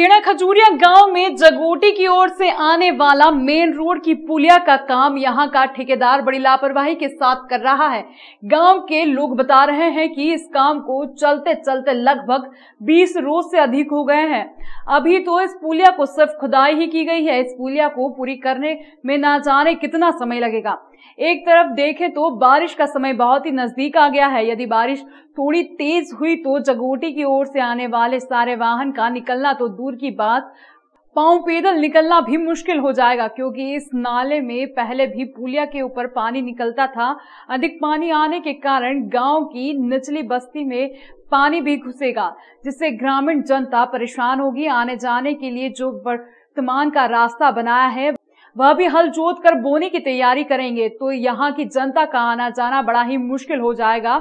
खेड़ा खजूरिया गांव में जगोटी की ओर से आने वाला मेन रोड की पुलिया का काम यहां का ठेकेदार बड़ी लापरवाही के साथ कर रहा है गांव के लोग बता रहे हैं कि इस काम को चलते चलते लगभग 20 रोज से अधिक हो गए हैं अभी तो इस पुलिया को सिर्फ खुदाई ही की गई है इस पुलिया को पूरी करने में ना जाने कितना समय लगेगा एक तरफ देखें तो बारिश का समय बहुत ही नजदीक आ गया है यदि बारिश थोड़ी तेज हुई तो जगोटी की ओर से आने वाले सारे वाहन का निकलना तो दूर दूर की बात पांव पैदल निकलना भी मुश्किल हो जाएगा क्योंकि इस नाले में पहले भी पुलिया के ऊपर पानी निकलता था अधिक पानी आने के कारण गांव की निचली बस्ती में पानी भी घुसेगा जिससे ग्रामीण जनता परेशान होगी आने जाने के लिए जो वर्तमान का रास्ता बनाया है वह भी हल जोत कर बोने की तैयारी करेंगे तो यहाँ की जनता का आना जाना बड़ा ही मुश्किल हो जाएगा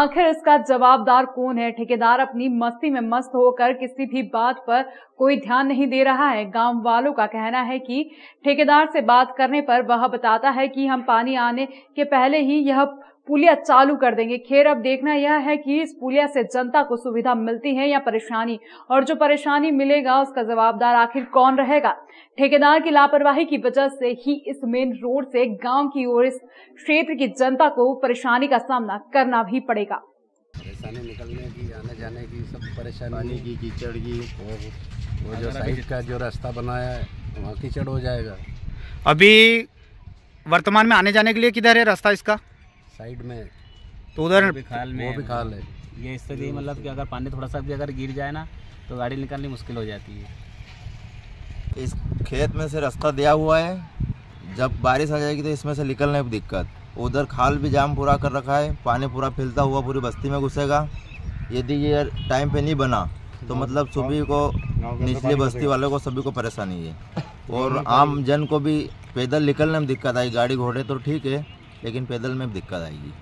आखिर इसका जवाबदार कौन है ठेकेदार अपनी मस्ती में मस्त होकर किसी भी बात पर कोई ध्यान नहीं दे रहा है गांव वालों का कहना है कि ठेकेदार से बात करने पर वह बताता है कि हम पानी आने के पहले ही यह पुलिया चालू कर देंगे खैर अब देखना यह है कि इस पुलिया से जनता को सुविधा मिलती है या परेशानी और जो परेशानी मिलेगा उसका जवाबदार आखिर कौन रहेगा ठेकेदार की लापरवाही की वजह से ही इस मेन रोड से गांव की ओर इस क्षेत्र की जनता को परेशानी का सामना करना भी पड़ेगा परेशानी निकलने की आने जाने की सब परेशानी की कीचड़ की वो जो साइड का जो रास्ता बनाया है वहाँ कीचड़ हो जाएगा अभी वर्तमान में आने जाने के लिए किधर है रास्ता इसका साइड में तो उधर भी खाल में वो भी खाल है ये स्थिति मतलब कि अगर पानी थोड़ा सा भी अगर गिर जाए ना तो गाड़ी निकालनी मुश्किल हो जाती है इस खेत में से रास्ता दिया हुआ है जब बारिश आ जाएगी तो इसमें से निकलने में दिक्कत उधर खाल भी जाम पूरा कर रखा है पानी पूरा फैलता हुआ पूरी बस्ती में घुसेगा यदि ये टाइम पे नहीं बना तो मतलब सभी को निचली बस्ती वालों को सभी को परेशानी है और आम जन को भी पैदल निकलने में दिक्कत आई गाड़ी घोड़े तो ठीक है लेकिन पैदल में दिक्कत आएगी